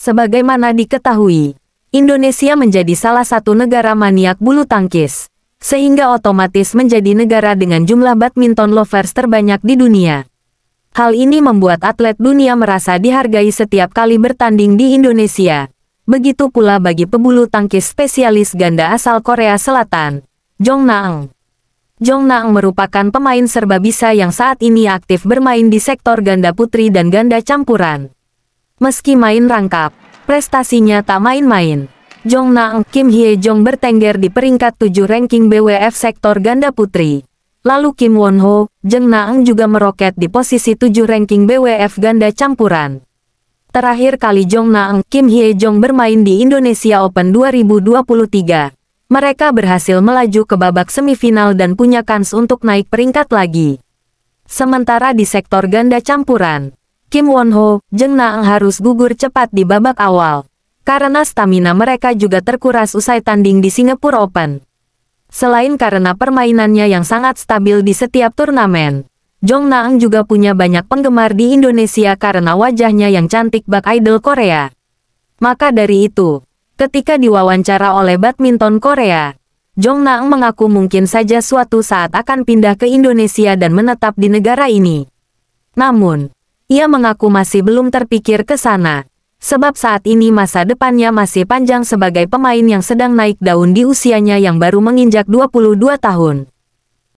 Sebagaimana diketahui, Indonesia menjadi salah satu negara maniak bulu tangkis, sehingga otomatis menjadi negara dengan jumlah badminton lovers terbanyak di dunia. Hal ini membuat atlet dunia merasa dihargai setiap kali bertanding di Indonesia. Begitu pula bagi pebulu tangkis spesialis ganda asal Korea Selatan, Jong Naang. Jong Naang merupakan pemain serba bisa yang saat ini aktif bermain di sektor ganda putri dan ganda campuran. Meski main rangkap, prestasinya tak main-main. Jong Naeng Kim Hye Jong bertengger di peringkat 7 ranking BWF sektor ganda putri. Lalu Kim Won Ho, Jeng Naeng juga meroket di posisi 7 ranking BWF ganda campuran. Terakhir kali Jong Naeng Kim Hye Jong bermain di Indonesia Open 2023. Mereka berhasil melaju ke babak semifinal dan punya kans untuk naik peringkat lagi. Sementara di sektor ganda campuran, Kim Won-ho, Jeng Naeng harus gugur cepat di babak awal. Karena stamina mereka juga terkuras usai tanding di Singapura Open. Selain karena permainannya yang sangat stabil di setiap turnamen, Jong Naeng juga punya banyak penggemar di Indonesia karena wajahnya yang cantik bak idol Korea. Maka dari itu, ketika diwawancara oleh badminton Korea, Jong Naeng mengaku mungkin saja suatu saat akan pindah ke Indonesia dan menetap di negara ini. Namun, ia mengaku masih belum terpikir ke sana, sebab saat ini masa depannya masih panjang sebagai pemain yang sedang naik daun di usianya yang baru menginjak 22 tahun.